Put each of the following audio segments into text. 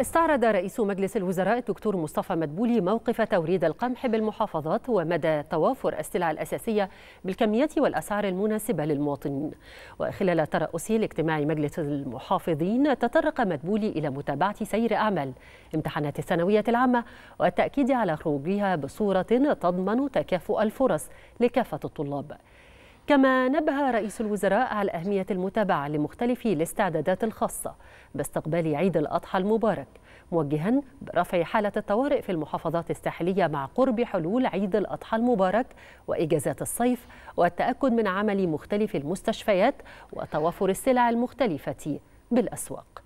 استعرض رئيس مجلس الوزراء الدكتور مصطفى مدبولي موقف توريد القمح بالمحافظات ومدى توافر السلع الأساسية بالكميات والأسعار المناسبة للمواطنين وخلال ترأسه لاجتماع مجلس المحافظين تطرق مدبولي إلى متابعة سير أعمال امتحانات الثانوية العامة والتأكيد على خروجها بصورة تضمن تكافؤ الفرص لكافة الطلاب كما نبه رئيس الوزراء على أهمية المتابعة لمختلف الاستعدادات الخاصة باستقبال عيد الأضحى المبارك موجها برفع حالة الطوارئ في المحافظات الساحلية مع قرب حلول عيد الأضحى المبارك وإجازات الصيف والتأكد من عمل مختلف المستشفيات وتوافر السلع المختلفة بالأسواق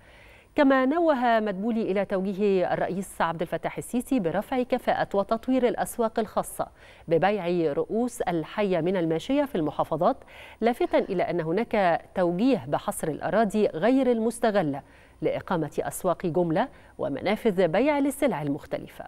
كما نوه مدبولي إلى توجيه الرئيس عبد الفتاح السيسي برفع كفاءة وتطوير الأسواق الخاصة ببيع رؤوس الحية من الماشية في المحافظات لافتا إلى أن هناك توجيه بحصر الأراضي غير المستغلة لإقامة أسواق جملة ومنافذ بيع للسلع المختلفة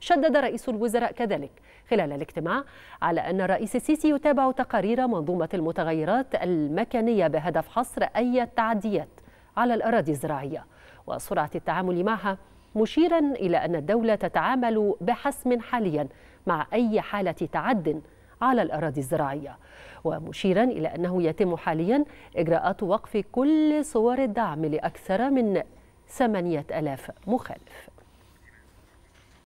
شدد رئيس الوزراء كذلك خلال الاجتماع على أن الرئيس السيسي يتابع تقارير منظومة المتغيرات المكانية بهدف حصر أي تعديات على الأراضي الزراعية وسرعة التعامل معها مشيرا إلى أن الدولة تتعامل بحسم حاليا مع أي حالة تعد على الأراضي الزراعية ومشيرا إلى أنه يتم حاليا إجراءات وقف كل صور الدعم لأكثر من 8000 مخالف